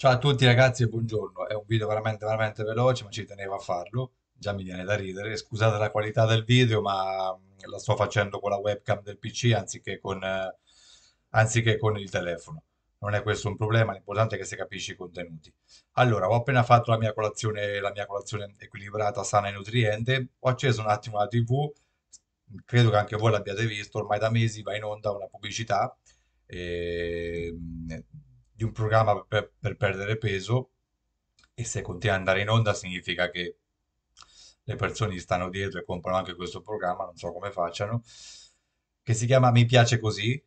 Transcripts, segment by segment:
Ciao a tutti ragazzi e buongiorno, è un video veramente veramente veloce ma ci tenevo a farlo, già mi viene da ridere, scusate la qualità del video ma mm, la sto facendo con la webcam del PC anziché con, eh, anziché con il telefono, non è questo un problema, l'importante è che si capisci i contenuti. Allora, ho appena fatto la mia colazione, la mia colazione equilibrata, sana e nutriente, ho acceso un attimo la tv, credo che anche voi l'abbiate visto, ormai da mesi va in onda una pubblicità e ehm, di un programma per, per perdere peso e se continua ad andare in onda significa che le persone stanno dietro e comprano anche questo programma, non so come facciano, che si chiama Mi piace così,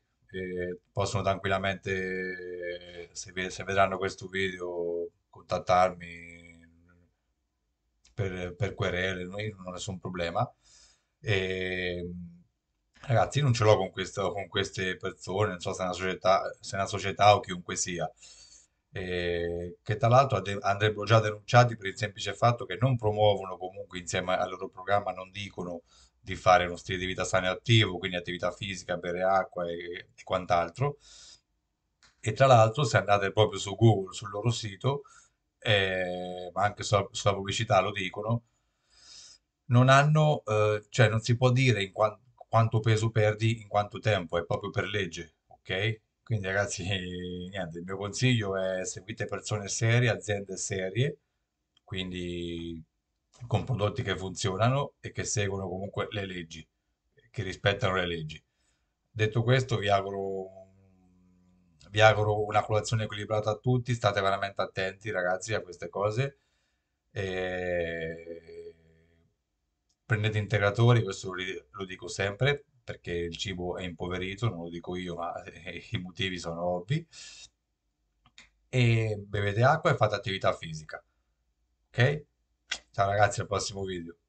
possono tranquillamente, se, se, vedranno questo video, contattarmi per, per querele, non ho nessun problema. E, Ragazzi, io non ce l'ho con, con queste persone, non so se è una società, se è una società o chiunque sia, eh, che tra l'altro andrebbero già denunciati per il semplice fatto che non promuovono comunque insieme al loro programma, non dicono di fare uno stile di vita sano e attivo, quindi attività fisica, bere acqua e, e quant'altro. E tra l'altro, se andate proprio su Google, sul loro sito, eh, ma anche sulla, sulla pubblicità lo dicono, non hanno, eh, cioè non si può dire in quanto quanto peso perdi in quanto tempo, è proprio per legge, ok? Quindi ragazzi, niente, il mio consiglio è seguite persone serie, aziende serie, quindi con prodotti che funzionano e che seguono comunque le leggi, che rispettano le leggi. Detto questo, vi auguro, vi auguro una colazione equilibrata a tutti, state veramente attenti ragazzi a queste cose. E prendete integratori, questo lo dico sempre, perché il cibo è impoverito, non lo dico io, ma eh, i motivi sono ovvi. E bevete acqua e fate attività fisica. Ok? Ciao ragazzi, al prossimo video.